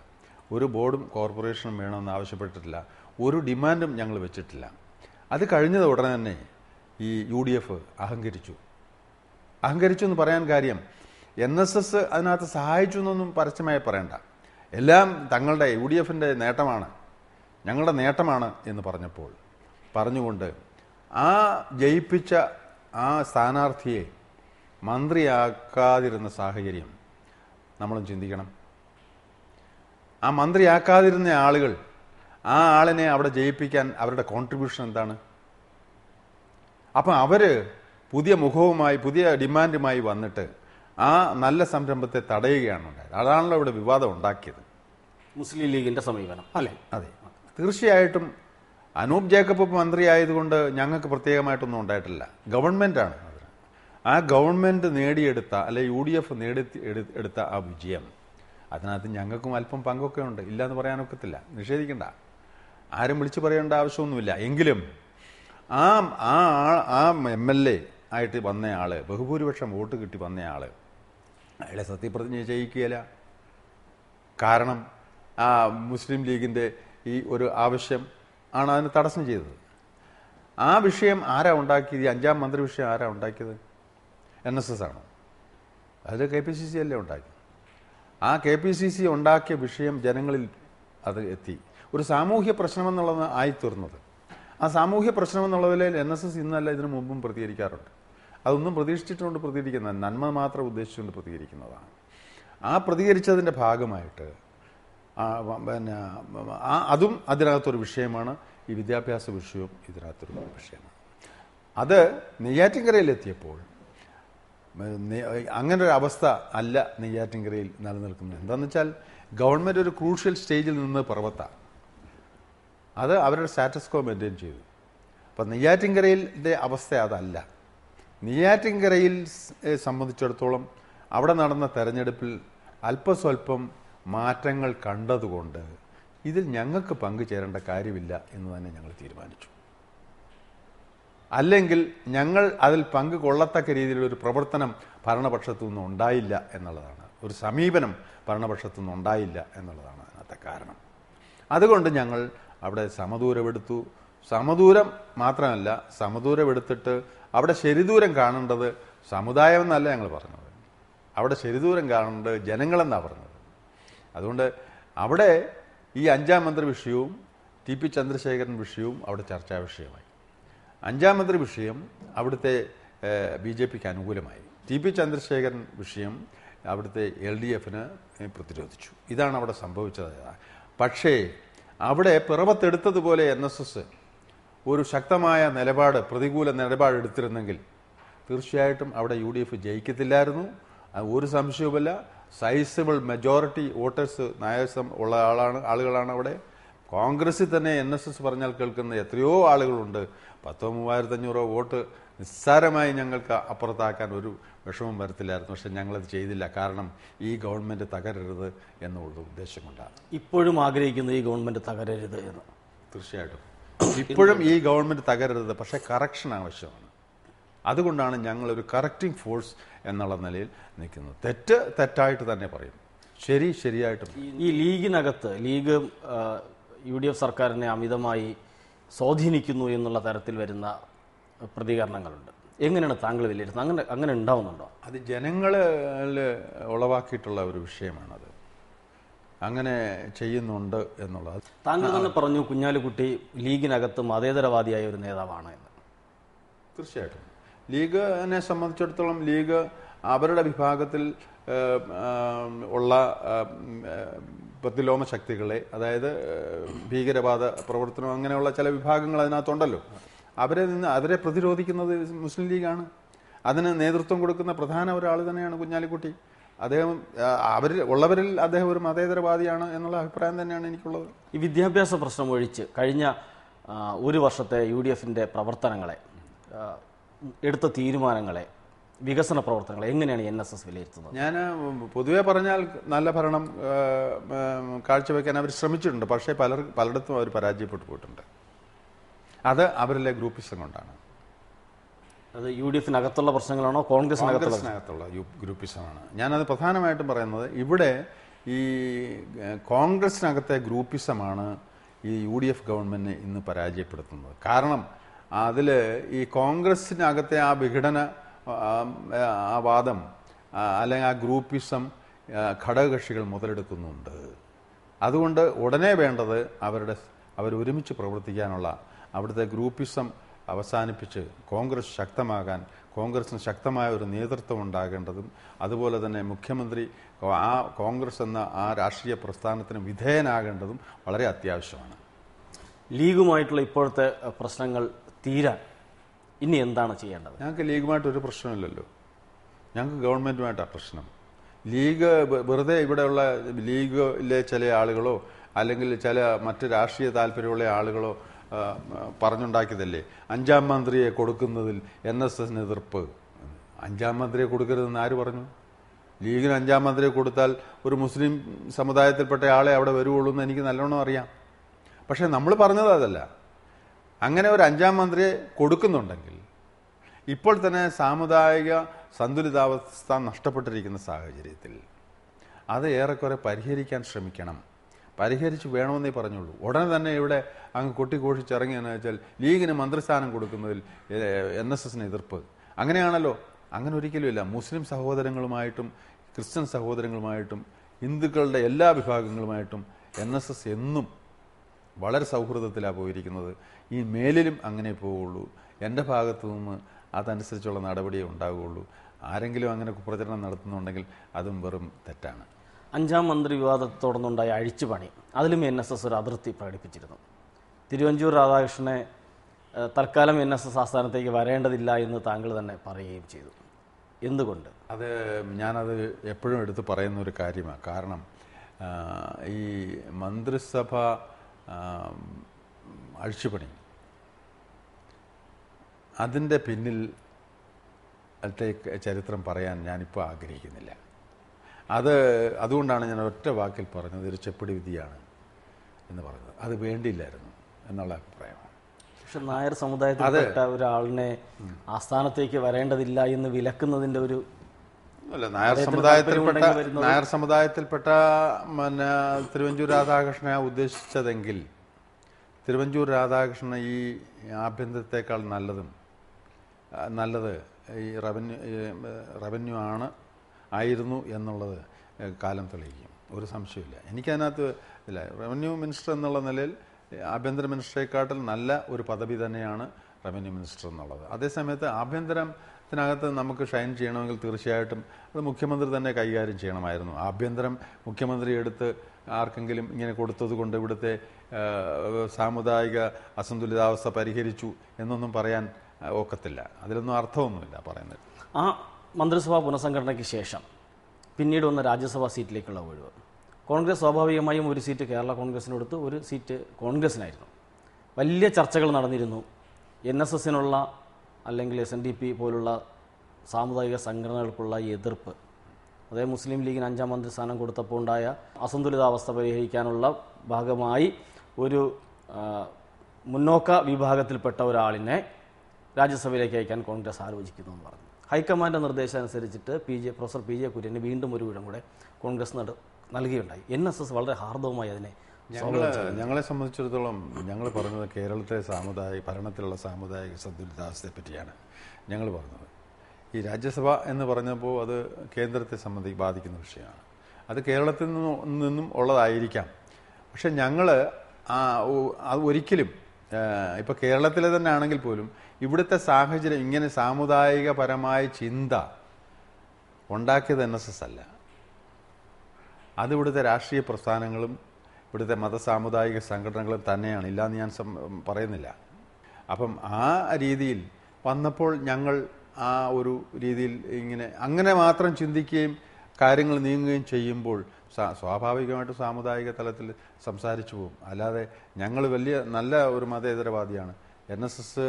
ഒരു ബോർഡും കോർപ്പറേഷനും വേണമെന്ന് ആവശ്യപ്പെട്ടിട്ടില്ല ഒരു ഡിമാൻഡും ഞങ്ങൾ വെച്ചിട്ടില്ല അത് കഴിഞ്ഞത് ഉടനെ തന്നെ ഈ യു ഡി എഫ് അഹങ്കരിച്ചു അഹങ്കരിച്ചു എന്ന് പറയാൻ കാര്യം എൻ എസ് എസ് അതിനകത്ത് സഹായിച്ചു എന്നൊന്നും പരസ്യമായി പറയണ്ട എല്ലാം തങ്ങളുടെ യു ഡി എഫിൻ്റെ നേട്ടമാണ് ഞങ്ങളുടെ നേട്ടമാണ് എന്ന് പറഞ്ഞപ്പോൾ പറഞ്ഞുകൊണ്ട് ആ ജയിപ്പിച്ച ആ സ്ഥാനാർത്ഥിയെ മന്ത്രിയാക്കാതിരുന്ന സാഹചര്യം നമ്മളും ചിന്തിക്കണം ആ മന്ത്രിയാക്കാതിരുന്ന ആളുകൾ ആ ആളിനെ അവിടെ ജയിപ്പിക്കാൻ അവരുടെ കോൺട്രിബ്യൂഷൻ എന്താണ് അപ്പം അവർ പുതിയ മുഖവുമായി പുതിയ ഡിമാൻഡുമായി വന്നിട്ട് ആ നല്ല സംരംഭത്തെ തടയുകയാണ് ഉണ്ടായത് അതാണല്ലോ ഇവിടെ വിവാദം ഉണ്ടാക്കിയത് മുസ്ലിം ലീഗിന്റെ സമീപനം അല്ലേ അതെ തീർച്ചയായിട്ടും അനൂപ് ജേക്കബ് ആയതുകൊണ്ട് ഞങ്ങൾക്ക് പ്രത്യേകമായിട്ടൊന്നും ഉണ്ടായിട്ടില്ല ഗവൺമെൻറ്റാണ് അതിന് ആ ഗവൺമെൻറ് നേടിയെടുത്ത അല്ലെ യു ഡി എഫ് നേടി എടുത്ത ആ വിജയം അതിനകത്ത് ഞങ്ങൾക്കും അല്പം പങ്കൊക്കെ ഉണ്ട് ഇല്ല എന്ന് പറയാനൊക്കത്തില്ല നിഷേധിക്കണ്ട ആരും വിളിച്ചു പറയേണ്ട ആവശ്യമൊന്നുമില്ല എങ്കിലും ആ ആ ആ എം എൽ എ ആയിട്ട് വന്നയാൾ ബഹുഭൂരിപക്ഷം വോട്ട് കിട്ടി വന്നയാൾ അയാളെ സത്യപ്രതിജ്ഞ ചെയ്യിക്കുകയില്ല കാരണം ആ മുസ്ലിം ലീഗിൻ്റെ ഈ ഒരു ആവശ്യം ആണ് അതിന് തടസ്സം ചെയ്തത് ആ വിഷയം ആരാ ഉണ്ടാക്കിയത് ഈ അഞ്ചാം മന്ത്രി വിഷയം ആരാ ഉണ്ടാക്കിയത് എൻ എസ് എസ് ആണോ അത് കെ പി സി സി അല്ലേ ഉണ്ടാക്കി ആ കെ പി സി സി ഉണ്ടാക്കിയ വിഷയം ജനങ്ങളിൽ അത് എത്തി ഒരു സാമൂഹ്യ പ്രശ്നമെന്നുള്ളത് ആയി തീർന്നത് ആ സാമൂഹ്യ പ്രശ്നമെന്നുള്ളതിൽ എൻ എസ് എസ് ഇന്നല്ല ഇതിനു മുമ്പും പ്രതികരിക്കാറുണ്ട് അതൊന്നും പ്രതീക്ഷിച്ചിട്ടുകൊണ്ട് പ്രതികരിക്കുന്ന നന്മ മാത്രം ഉദ്ദേശിച്ചുകൊണ്ട് പ്രതികരിക്കുന്നതാണ് ആ പ്രതികരിച്ചതിൻ്റെ ഭാഗമായിട്ട് പിന്നെ അതും അതിനകത്തൊരു വിഷയമാണ് ഈ വിദ്യാഭ്യാസ വിഷയവും ഇതിനകത്തൊരു വിഷയമാണ് അത് നെയ്യാറ്റിൻകരയിലെത്തിയപ്പോൾ അങ്ങനെ ഒരു അവസ്ഥ അല്ല നെയ്യാറ്റിൻകരയിൽ നിലനിൽക്കുന്നത് എന്താണെന്ന് വെച്ചാൽ ഗവൺമെൻറ് ഒരു ക്രൂഷ്യൽ സ്റ്റേജിൽ നിന്ന് പർവത്താണ് അത് അവരുടെ സ്റ്റാറ്റസ്കോ മെയിൻറ്റെയിൻ ചെയ്തു അപ്പം നെയ്യാറ്റിൻകരയിലെ അവസ്ഥ അതല്ല നെയ്യാറ്റിൻകരയിൽ സംബന്ധിച്ചിടത്തോളം അവിടെ നടന്ന തെരഞ്ഞെടുപ്പിൽ അല്പസ്വല്പം മാറ്റങ്ങൾ കണ്ടതുകൊണ്ട് ഇതിൽ ഞങ്ങൾക്ക് പങ്കുചേരേണ്ട കാര്യമില്ല എന്ന് തന്നെ ഞങ്ങൾ തീരുമാനിച്ചു അല്ലെങ്കിൽ ഞങ്ങൾ അതിൽ പങ്ക് കൊള്ളത്തക്ക രീതിയിലൊരു പ്രവർത്തനം ഭരണപക്ഷത്തു നിന്നും ഉണ്ടായില്ല എന്നുള്ളതാണ് ഒരു സമീപനം ഭരണപക്ഷത്തു നിന്നും ഉണ്ടായില്ല എന്നുള്ളതാണ് അതിനകത്തെ കാരണം അതുകൊണ്ട് ഞങ്ങൾ അവിടെ സമദൂരമെടുത്തു സമദൂരം മാത്രമല്ല സമദൂരമെടുത്തിട്ട് അവിടെ ശരിദൂരം കാണേണ്ടത് സമുദായം എന്നല്ല ഞങ്ങൾ പറഞ്ഞത് അവിടെ ശരിദൂരം കാണേണ്ടത് ജനങ്ങളെന്നാണ് പറഞ്ഞത് അതുകൊണ്ട് അവിടെ ഈ അഞ്ചാം മന്ത്രി വിഷയവും ടി പി ചന്ദ്രശേഖരൻ വിഷയവും അവിടെ ചർച്ചാ വിഷയമായി അഞ്ചാം മന്ത്രി വിഷയം അവിടുത്തെ ബി ജെ പിക്ക് അനുകൂലമായി ടി പി ചന്ദ്രശേഖരൻ വിഷയം അവിടുത്തെ എൽ ഡി എഫിന് പ്രതിരോധിച്ചു ഇതാണ് അവിടെ സംഭവിച്ചത് പക്ഷേ അവിടെ പിറവത്തെടുത്തതുപോലെ എൻ എസ് എസ് ഒരു ശക്തമായ നിലപാട് പ്രതികൂല നിലപാടെടുത്തിരുന്നെങ്കിൽ തീർച്ചയായിട്ടും അവിടെ യു ഡി എഫ് ജയിക്കത്തില്ലായിരുന്നു ഒരു സംശയവുമില്ല സൈസബിൾ മെജോറിറ്റി വോട്ടേഴ്സ് നായസം ഉള്ള ആളാണ് ആളുകളാണ് അവിടെ കോൺഗ്രസിൽ തന്നെ എൻ എസ് എസ് പറഞ്ഞാൽ കേൾക്കുന്ന എത്രയോ ആളുകളുണ്ട് പത്തോ അഞ്ഞൂറോ വോട്ട് നിസ്സാരമായി ഞങ്ങൾക്ക് അപ്പുറത്താക്കാൻ ഒരു വിഷമം വരത്തില്ലായിരുന്നു പക്ഷെ ഞങ്ങളത് ചെയ്തില്ല കാരണം ഈ ഗവൺമെൻറ് തകരരുത് എന്നുള്ള ഉദ്ദേശം കൊണ്ടാണ് ഇപ്പോഴും ആഗ്രഹിക്കുന്നത് ഈ ഗവൺമെൻറ് തകരരുത് എന്ന് തീർച്ചയായിട്ടും ഇപ്പോഴും ഈ ഗവൺമെൻറ് തകരരുത് പക്ഷേ കറക്ഷൻ ആവശ്യമാണ് അതുകൊണ്ടാണ് ഞങ്ങളൊരു കറക്റ്റിംഗ് ഫോഴ്സ് എന്നുള്ള നിലയിൽ നിൽക്കുന്നത് തെറ്റ് തെറ്റായിട്ട് തന്നെ പറയും ശരി ശരിയായിട്ട് ഈ ലീഗിനകത്ത് ലീഗ് യു ഡി എഫ് സർക്കാരിനെ അമിതമായി സ്വാധീനിക്കുന്നു എന്നുള്ള തരത്തിൽ വരുന്ന പ്രതികരണങ്ങളുണ്ട് എങ്ങനെയാണ് താങ്കൾ വിലയിരുത്തുന്നത് അങ്ങനെ അങ്ങനെ ഉണ്ടാവുന്നുണ്ടോ അത് ജനങ്ങളിൽ ഉളവാക്കിയിട്ടുള്ള ഒരു വിഷയമാണത് അങ്ങനെ ചെയ്യുന്നുണ്ട് എന്നുള്ളത് താങ്കൾ തന്നെ പറഞ്ഞു കുഞ്ഞാലിക്കുട്ടി ലീഗിനകത്ത് മതേതരവാദിയായ ഒരു നേതാവാണ് എന്ന് തീർച്ചയായിട്ടും ലീഗിനെ സംബന്ധിച്ചിടത്തോളം ലീഗ് അവരുടെ വിഭാഗത്തിൽ ഉള്ള പ്രതിലോമ ശക്തികളെ അതായത് ഭീകരവാദ പ്രവർത്തനം അങ്ങനെയുള്ള ചില വിഭാഗങ്ങൾ അതിനകത്തുണ്ടല്ലോ അവരെ നിന്ന് അവരെ പ്രതിരോധിക്കുന്നത് മുസ്ലിം ലീഗാണ് അതിന് നേതൃത്വം കൊടുക്കുന്ന പ്രധാന ഒരാൾ തന്നെയാണ് കുഞ്ഞാലിക്കുട്ടി അദ്ദേഹം അവരിൽ ഉള്ളവരിൽ അദ്ദേഹം ഒരു മതേതരവാദിയാണ് എന്നുള്ള അഭിപ്രായം തന്നെയാണ് എനിക്കുള്ളത് ഈ വിദ്യാഭ്യാസ പ്രശ്നം ഒഴിച്ച് കഴിഞ്ഞ ഒരു വർഷത്തെ യു ഡി പ്രവർത്തനങ്ങളെ എടുത്ത തീരുമാനങ്ങളെ വികസന പ്രവർത്തനങ്ങൾ എങ്ങനെയാണ് എൻ എസ് എസ് വിലയിരുത്തുന്നത് ഞാൻ പൊതുവേ പറഞ്ഞാൽ നല്ല ഭരണം കാഴ്ചവെക്കാൻ അവർ ശ്രമിച്ചിട്ടുണ്ട് പക്ഷേ പലർ പലയിടത്തും അവർ പരാജയപ്പെട്ടു പോയിട്ടുണ്ട് അത് അവരിലെ ഗ്രൂപ്പിസം കൊണ്ടാണ് അത് യു ഡി എഫിനകത്തുള്ള പ്രശ്നങ്ങളാണോ കോൺഗ്രസിനകത്തുള്ള ഗ്രൂപ്പിസമാണ് ഞാനത് പ്രധാനമായിട്ടും പറയുന്നത് ഇവിടെ ഈ കോൺഗ്രസിനകത്തെ ഗ്രൂപ്പിസമാണ് ഈ യു ഡി എഫ് ഗവൺമെൻറ് ഇന്ന് പരാജയപ്പെടുത്തുന്നത് കാരണം അതിൽ ഈ കോൺഗ്രസ്സിനകത്തെ ആ വിഘടന ആ വാദം അല്ലെങ്കിൽ ആ ഗ്രൂപ്പിസം ഘടകകക്ഷികൾ മുതലെടുക്കുന്നുണ്ട് അതുകൊണ്ട് ഉടനെ വേണ്ടത് അവരുടെ അവരൊരുമിച്ച് പ്രവർത്തിക്കാനുള്ള അവിടുത്തെ ഗ്രൂപ്പിസം അവസാനിപ്പിച്ച് കോൺഗ്രസ് ശക്തമാകാൻ കോൺഗ്രസിന് ശക്തമായ ഒരു നേതൃത്വം ഉണ്ടാകേണ്ടതും അതുപോലെ തന്നെ മുഖ്യമന്ത്രി ആ കോൺഗ്രസ് എന്ന ആ രാഷ്ട്രീയ പ്രസ്ഥാനത്തിന് വിധേയനാകേണ്ടതും വളരെ അത്യാവശ്യമാണ് ലീഗുമായിട്ടുള്ള ഇപ്പോഴത്തെ പ്രശ്നങ്ങൾ തീരാൻ ഇനി എന്താണ് ചെയ്യേണ്ടത് ഞങ്ങൾക്ക് ലീഗുമായിട്ട് ഒരു പ്രശ്നമില്ലല്ലോ ഞങ്ങൾക്ക് ഗവൺമെന്റുമായിട്ടാ പ്രശ്നം ലീഗ് വെറുതെ ഇവിടെയുള്ള ലീഗിലെ ചില ആളുകളോ അല്ലെങ്കിൽ ചില മറ്റ് രാഷ്ട്രീയ താല്പര്യമുള്ള ആളുകളോ പറഞ്ഞുണ്ടാക്കിയതല്ലേ അഞ്ചാം മന്ത്രിയെ കൊടുക്കുന്നതിൽ എൻ എസ് എസിന് എതിർപ്പ് അഞ്ചാം മന്ത്രിയെ കൊടുക്കരുതെന്ന് ആര് പറഞ്ഞു ലീഗിന് അഞ്ചാം മന്ത്രിയെ കൊടുത്താൽ ഒരു മുസ്ലിം സമുദായത്തിൽപ്പെട്ട ആളെ അവിടെ വരുവുള്ളൂ എന്ന് എനിക്ക് നല്ലോണം അറിയാം പക്ഷേ നമ്മൾ പറഞ്ഞത് അതല്ല അങ്ങനെ ഒരു അഞ്ചാം മന്ത്രിയെ കൊടുക്കുന്നുണ്ടെങ്കിൽ ഇപ്പോൾ തന്നെ സാമുദായിക സന്തുലിതാവസ്ഥ നഷ്ടപ്പെട്ടിരിക്കുന്ന സാഹചര്യത്തിൽ അത് ഏറെക്കുറെ പരിഹരിക്കാൻ ശ്രമിക്കണം പരിഹരിച്ച് വേണമെന്നേ പറഞ്ഞുള്ളൂ ഉടനെ തന്നെ ഇവിടെ അങ്ങ് കൊട്ടിഘോഷിച്ചിറങ്ങിയെന്ന് വെച്ചാൽ ലീഗിന് മന്ത്രിസ്ഥാനം കൊടുക്കുന്നതിൽ എൻ എസ് എസിന് എതിർപ്പ് അങ്ങനെയാണല്ലോ അങ്ങനെ ഒരിക്കലുമില്ല മുസ്ലിം സഹോദരങ്ങളുമായിട്ടും ക്രിസ്ത്യൻ സഹോദരങ്ങളുമായിട്ടും ഹിന്ദുക്കളുടെ എല്ലാ വിഭാഗങ്ങളുമായിട്ടും എൻ എന്നും വളരെ സൗഹൃദത്തിലാണ് പോയിരിക്കുന്നത് ഈ മേലിലും അങ്ങനെ പോവുള്ളൂ എൻ്റെ ഭാഗത്തു നിന്ന് അതനുസരിച്ചുള്ള നടപടി ഉണ്ടാവുകയുള്ളൂ ആരെങ്കിലും അങ്ങനെ കുപ്രചരണം നടത്തുന്നുണ്ടെങ്കിൽ അതും വെറും തെറ്റാണ് അഞ്ചാം മന്ത്രി വിവാദത്തെ തുടർന്നുണ്ടായ അഴിച്ചുപണി അതിലും എൻ എസ് എസ് ഒരു അതിർത്തി പ്രകടിപ്പിച്ചിരുന്നു തിരുവഞ്ചൂർ രാധാകൃഷ്ണനെ തൽക്കാലം എൻ എസ് എസ് ആസ്ഥാനത്തേക്ക് വരേണ്ടതില്ല എന്ന് താങ്കൾ തന്നെ പറയുകയും ചെയ്തു എന്തുകൊണ്ട് അത് ഞാനത് എപ്പോഴും എടുത്ത് പറയുന്ന ഒരു കാര്യമാണ് കാരണം ഈ മന്ത്രിസഭ അഴിച്ചുപണി അതിൻ്റെ പിന്നിൽ ചരിത്രം പറയാൻ ഞാനിപ്പോൾ ആഗ്രഹിക്കുന്നില്ല അത് അതുകൊണ്ടാണ് ഞാൻ ഒറ്റ വാക്കിൽ പറഞ്ഞത് ഒരു ചെപ്പടി വിധിയാണ് എന്ന് പറഞ്ഞത് അത് വേണ്ടിയില്ലായിരുന്നു എന്നുള്ള അഭിപ്രായമാണ് പക്ഷെ നായർ സമുദായത്തിൽ ഒരാളിനെ ആസ്ഥാനത്തേക്ക് വരേണ്ടതില്ല എന്ന് വിലക്കുന്നതിൻ്റെ ഒരു അല്ല നായർ സമുദായത്തിൽപ്പെട്ട നായർ സമുദായത്തിൽപ്പെട്ട പിന്നെ തിരുവഞ്ചൂർ രാധാകൃഷ്ണനെ ഉദ്ദേശിച്ചതെങ്കിൽ തിരുവഞ്ചൂർ രാധാകൃഷ്ണൻ ഈ ആഭ്യന്തരത്തെക്കാൾ നല്ലതും നല്ലത് ഈ റവന്യൂ റവന്യൂ ആണ് ആയിരുന്നു എന്നുള്ളത് കാലം തെളിയിക്കും ഒരു സംശയമില്ല എനിക്കതിനകത്ത് ഇല്ല റവന്യൂ മിനിസ്റ്റർ എന്നുള്ള നിലയിൽ ആഭ്യന്തര മിനിസ്റ്ററെക്കാട്ടിൽ നല്ല ഒരു പദവി തന്നെയാണ് റവന്യൂ മിനിസ്റ്റർ എന്നുള്ളത് അതേസമയത്ത് ആഭ്യന്തരം ഇതിനകത്ത് നമുക്ക് ഷൈൻ ചെയ്യണമെങ്കിൽ തീർച്ചയായിട്ടും അത് മുഖ്യമന്ത്രി തന്നെ കൈകാര്യം ചെയ്യണമായിരുന്നു ആഭ്യന്തരം മുഖ്യമന്ത്രി എടുത്ത് ആർക്കെങ്കിലും ഇങ്ങനെ കൊടുത്തത് കൊണ്ട് ഇവിടുത്തെ സാമുദായിക അസന്തുലിതാവസ്ഥ പരിഹരിച്ചു എന്നൊന്നും പറയാൻ ഒക്കത്തില്ല അതിലൊന്നും അർത്ഥമൊന്നുമില്ല പറയുന്നത് ആ മന്ത്രിസഭാ പുനഃസംഘടനയ്ക്ക് ശേഷം പിന്നീട് വന്ന രാജ്യസഭാ സീറ്റിലേക്കുള്ള ഒഴിവ് കോൺഗ്രസ് സ്വാഭാവികമായും ഒരു സീറ്റ് കേരള കോൺഗ്രസിനെടുത്ത് ഒരു സീറ്റ് കോൺഗ്രസിനായിരുന്നു വലിയ ചർച്ചകൾ നടന്നിരുന്നു എൻ എസ് എസിനുള്ള അല്ലെങ്കിൽ എസ് എൻ ഡി പി പോലുള്ള സാമുദായിക സംഘടനകൾക്കുള്ള എതിർപ്പ് അതേ മുസ്ലിം ലീഗിന് അഞ്ചാം മന്ത്രി സ്ഥാനം കൊടുത്തപ്പോൾ ഉണ്ടായ അസന്തുലിതാവസ്ഥ പരിഹരിക്കാനുള്ള ഭാഗമായി ഒരു മുന്നോക്ക വിഭാഗത്തിൽപ്പെട്ട ഒരാളിനെ രാജ്യസഭയിലേക്ക് അയക്കാൻ കോൺഗ്രസ് ആലോചിക്കുന്നു എന്ന് പറഞ്ഞു ഹൈക്കമാൻഡ് നിർദ്ദേശം അനുസരിച്ചിട്ട് P J professor P J കുര്യന് വീണ്ടും ഒരു വീഴം കൂടെ കോൺഗ്രസ് നൽകിയുണ്ടായി എൻ എസ് എസ് വളരെ ഹാർദവുമായി അതിനെ ഞങ്ങൾ ഞങ്ങളെ സംബന്ധിച്ചിടത്തോളം ഞങ്ങൾ പറഞ്ഞത് കേരളത്തിലെ സാമുദായിക ഭരണത്തിലുള്ള സാമുദായിക സന്തുലിതാവസ്ഥയെ പറ്റിയാണ് ഞങ്ങൾ പറഞ്ഞത് ഈ രാജ്യസഭ എന്ന് പറഞ്ഞപ്പോൾ അത് കേന്ദ്രത്തെ സംബന്ധി ബാധിക്കുന്ന വിഷയമാണ് അത് കേരളത്തിൽ നിന്നും ഉള്ളതായിരിക്കാം പക്ഷെ ഞങ്ങൾ അത് ഒരിക്കലും ഇപ്പോൾ കേരളത്തിലെ തന്നെ ആണെങ്കിൽ പോലും ഇവിടുത്തെ സാഹചര്യം ഇങ്ങനെ സാമുദായികപരമായ ചിന്ത ഉണ്ടാക്കിയത് എൻ എസ് എസ് അല്ല അതിവിടുത്തെ രാഷ്ട്രീയ പ്രസ്ഥാനങ്ങളും ഇവിടുത്തെ സാമുദായിക സംഘടനകളും തന്നെയാണ് ഇല്ലയെന്ന് ഞാൻ പറയുന്നില്ല അപ്പം ആ രീതിയിൽ വന്നപ്പോൾ ഞങ്ങൾ ആ ഒരു രീതിയിൽ ഇങ്ങനെ അങ്ങനെ മാത്രം ചിന്തിക്കുകയും കാര്യങ്ങൾ നീങ്ങുകയും ചെയ്യുമ്പോൾ സ്വാഭാവികമായിട്ട് സാമുദായിക തലത്തിൽ സംസാരിച്ചു പോകും അല്ലാതെ ഞങ്ങൾ വലിയ നല്ല ഒരു മതേതരവാദിയാണ് എൻ എസ് എസ്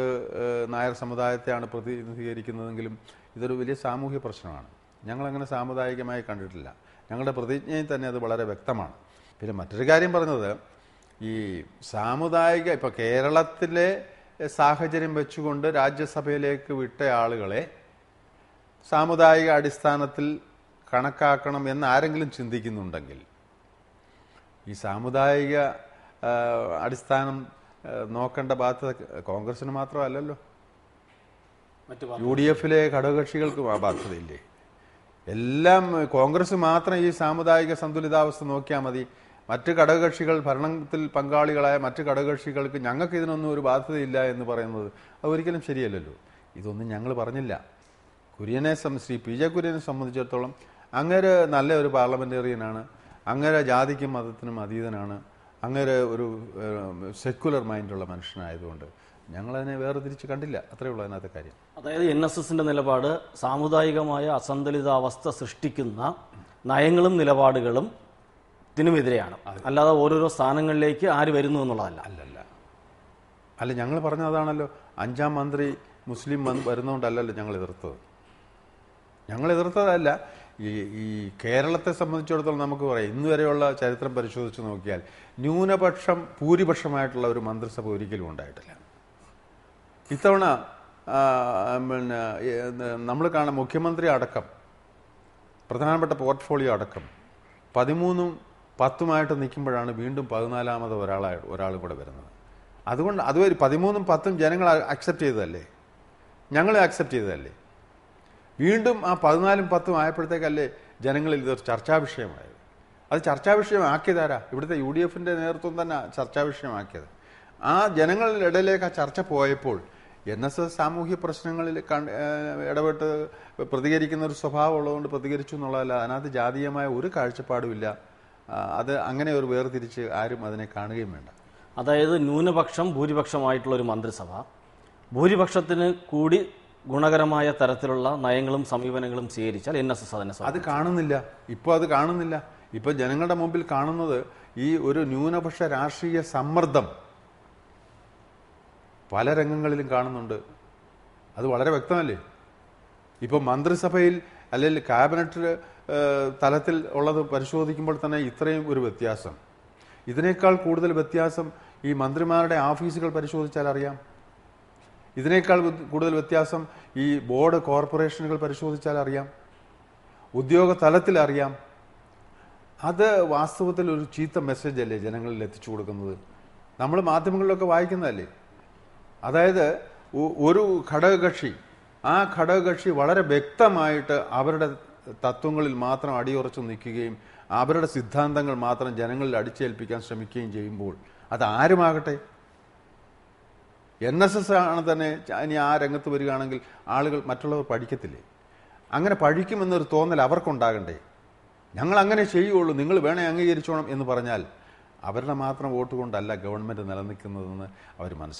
നായർ സമുദായത്തെയാണ് പ്രതിനിധീകരിക്കുന്നതെങ്കിലും ഇതൊരു വലിയ സാമൂഹ്യ പ്രശ്നമാണ് ഞങ്ങളങ്ങനെ സാമുദായികമായി കണ്ടിട്ടില്ല ഞങ്ങളുടെ പ്രതിജ്ഞയിൽ തന്നെ അത് വളരെ വ്യക്തമാണ് പിന്നെ മറ്റൊരു കാര്യം പറഞ്ഞത് ഈ സാമുദായിക ഇപ്പോൾ കേരളത്തിലെ സാഹചര്യം വെച്ചുകൊണ്ട് രാജ്യസഭയിലേക്ക് വിട്ട ആളുകളെ സാമുദായിക അടിസ്ഥാനത്തിൽ കണക്കാക്കണം എന്ന് ആരെങ്കിലും ചിന്തിക്കുന്നുണ്ടെങ്കിൽ ഈ സാമുദായിക അടിസ്ഥാനം നോക്കേണ്ട ബാധ്യത കോൺഗ്രസിന് മാത്രമല്ലല്ലോ യു ഡി എഫിലെ ഘടകകക്ഷികൾക്കും ആ ബാധ്യതയില്ലേ എല്ലാം കോൺഗ്രസ് മാത്രം ഈ സാമുദായിക സന്തുലിതാവസ്ഥ നോക്കിയാൽ മതി മറ്റ് ഘടകകക്ഷികൾ ഭരണത്തിൽ പങ്കാളികളായ മറ്റ് ഘടകകക്ഷികൾക്ക് ഞങ്ങൾക്ക് ഇതിനൊന്നും ഒരു ബാധ്യതയില്ല എന്ന് പറയുന്നത് അത് ഒരിക്കലും ശരിയല്ലല്ലോ ഇതൊന്നും ഞങ്ങൾ പറഞ്ഞില്ല കുര്യനെ ശ്രീ പി ജെ കുര്യനെ സംബന്ധിച്ചിടത്തോളം അങ്ങേര് നല്ല ഒരു പാർലമെൻറ്റേറിയനാണ് അങ്ങേരെ ജാതിക്കും മതത്തിനും അതീതനാണ് അങ്ങേര് ഒരു സെക്യുലർ മൈൻഡുള്ള മനുഷ്യനായതുകൊണ്ട് ഞങ്ങളതിനെ വേർതിരിച്ച് കണ്ടില്ല അത്രയേ ഉള്ളൂ അതിനകത്തെ കാര്യം അതായത് എൻ എസ് എസിന്റെ നിലപാട് സാമുദായികമായ അസന്തുലിതാവസ്ഥ സൃഷ്ടിക്കുന്ന നയങ്ങളും നിലപാടുകളും എതിരെയാണ് അല്ലാതെ ഓരോരോ സ്ഥാനങ്ങളിലേക്ക് ആര് വരുന്നു എന്നുള്ളതല്ല അല്ലല്ല അല്ല ഞങ്ങൾ പറഞ്ഞ അതാണല്ലോ അഞ്ചാം മന്ത്രി മുസ്ലിം വരുന്നതുകൊണ്ടല്ലല്ലോ ഞങ്ങൾ എതിർത്തത് ഞങ്ങൾ എതിർത്തതല്ല ഈ ഈ കേരളത്തെ സംബന്ധിച്ചിടത്തോളം നമുക്ക് പറയാം ഇന്ന് വരെയുള്ള ചരിത്രം പരിശോധിച്ച് നോക്കിയാൽ ന്യൂനപക്ഷം ഭൂരിപക്ഷമായിട്ടുള്ള ഒരു മന്ത്രിസഭ ഒരിക്കലും ഉണ്ടായിട്ടില്ല ഇത്തവണ പിന്നെ നമ്മൾ കാണാം മുഖ്യമന്ത്രി അടക്കം പ്രധാനപ്പെട്ട പോർട്ട്ഫോളിയോ അടക്കം പതിമൂന്നും പത്തുമായിട്ട് നിൽക്കുമ്പോഴാണ് വീണ്ടും പതിനാലാമത് ഒരാളായി ഒരാൾ കൂടെ വരുന്നത് അതുകൊണ്ട് അതുവരെ പതിമൂന്നും പത്തും ജനങ്ങൾ അക്സെപ്റ്റ് ചെയ്തതല്ലേ ഞങ്ങളെ അക്സെപ്റ്റ് ചെയ്തതല്ലേ വീണ്ടും ആ പതിനാലും പത്തും ആയപ്പോഴത്തേക്കല്ലേ ജനങ്ങളിൽ ഇതൊരു ചർച്ചാ വിഷയമായത് അത് ചർച്ചാ വിഷയമാക്കിയതാരാ ഇവിടുത്തെ യു ഡി എഫിൻ്റെ നേതൃത്വം തന്നെ ചർച്ചാ വിഷയമാക്കിയത് ആ ജനങ്ങളുടെ ഇടയിലേക്ക് ആ ചർച്ച പോയപ്പോൾ എൻ എസ് എസ് സാമൂഹ്യ പ്രശ്നങ്ങളിൽ ഇടപെട്ട് പ്രതികരിക്കുന്ന ഒരു സ്വഭാവമുള്ളതുകൊണ്ട് പ്രതികരിച്ചു എന്നുള്ളതല്ല അതിനകത്ത് ജാതീയമായ ഒരു കാഴ്ചപ്പാടുമില്ല അത് അങ്ങനെ ഒരു വേർതിരിച്ച് ആരും അതിനെ കാണുകയും വേണ്ട അതായത് ന്യൂനപക്ഷം ഭൂരിപക്ഷമായിട്ടുള്ള ഒരു മന്ത്രിസഭ ഭൂരിപക്ഷത്തിന് കൂടി ഗുണകരമായ തരത്തിലുള്ള നയങ്ങളും സമീപനങ്ങളും സ്വീകരിച്ചാൽ എൻ എസ് എസ് അതിനെ അത് കാണുന്നില്ല ഇപ്പോൾ അത് കാണുന്നില്ല ഇപ്പോൾ ജനങ്ങളുടെ മുമ്പിൽ കാണുന്നത് ഈ ഒരു ന്യൂനപക്ഷ രാഷ്ട്രീയ സമ്മർദ്ദം പല രംഗങ്ങളിലും കാണുന്നുണ്ട് അത് വളരെ വ്യക്തമല്ലേ ഇപ്പോൾ മന്ത്രിസഭയിൽ അല്ലെങ്കിൽ ക്യാബിനറ്റിൽ തലത്തിൽ ഉള്ളത് പരിശോധിക്കുമ്പോൾ തന്നെ ഇത്രയും ഒരു വ്യത്യാസം ഇതിനേക്കാൾ കൂടുതൽ വ്യത്യാസം ഈ മന്ത്രിമാരുടെ ഓഫീസുകൾ പരിശോധിച്ചാൽ അറിയാം ഇതിനേക്കാൾ കൂടുതൽ വ്യത്യാസം ഈ ബോർഡ് കോർപ്പറേഷനുകൾ പരിശോധിച്ചാൽ അറിയാം ഉദ്യോഗ തലത്തിൽ അറിയാം അത് വാസ്തവത്തിൽ ഒരു ചീത്ത മെസ്സേജ് അല്ലേ ജനങ്ങളിൽ എത്തിച്ചു കൊടുക്കുന്നത് നമ്മൾ മാധ്യമങ്ങളിലൊക്കെ വായിക്കുന്നതല്ലേ അതായത് ഒരു ഘടകകക്ഷി ആ ഘടകകക്ഷി വളരെ വ്യക്തമായിട്ട് അവരുടെ തത്വങ്ങളിൽ മാത്രം അടിയുറച്ചു നിൽക്കുകയും അവരുടെ സിദ്ധാന്തങ്ങൾ മാത്രം ജനങ്ങളിൽ അടിച്ചേൽപ്പിക്കാൻ ശ്രമിക്കുകയും ചെയ്യുമ്പോൾ അത് ആരുമാകട്ടെ എൻ എസ് എസ് ആണ് തന്നെ ഇനി ആ രംഗത്ത് വരികയാണെങ്കിൽ ആളുകൾ മറ്റുള്ളവർ പഠിക്കത്തില്ലേ അങ്ങനെ പഠിക്കുമെന്നൊരു തോന്നൽ അവർക്കുണ്ടാകണ്ടേ ഞങ്ങൾ അങ്ങനെ ചെയ്യുള്ളൂ നിങ്ങൾ വേണേ അംഗീകരിച്ചോണം എന്ന് പറഞ്ഞാൽ അവരുടെ മാത്രം വോട്ട് കൊണ്ടല്ല ഗവൺമെൻറ് നിലനിൽക്കുന്നതെന്ന് അവർ മനസ്സിലാക്കണം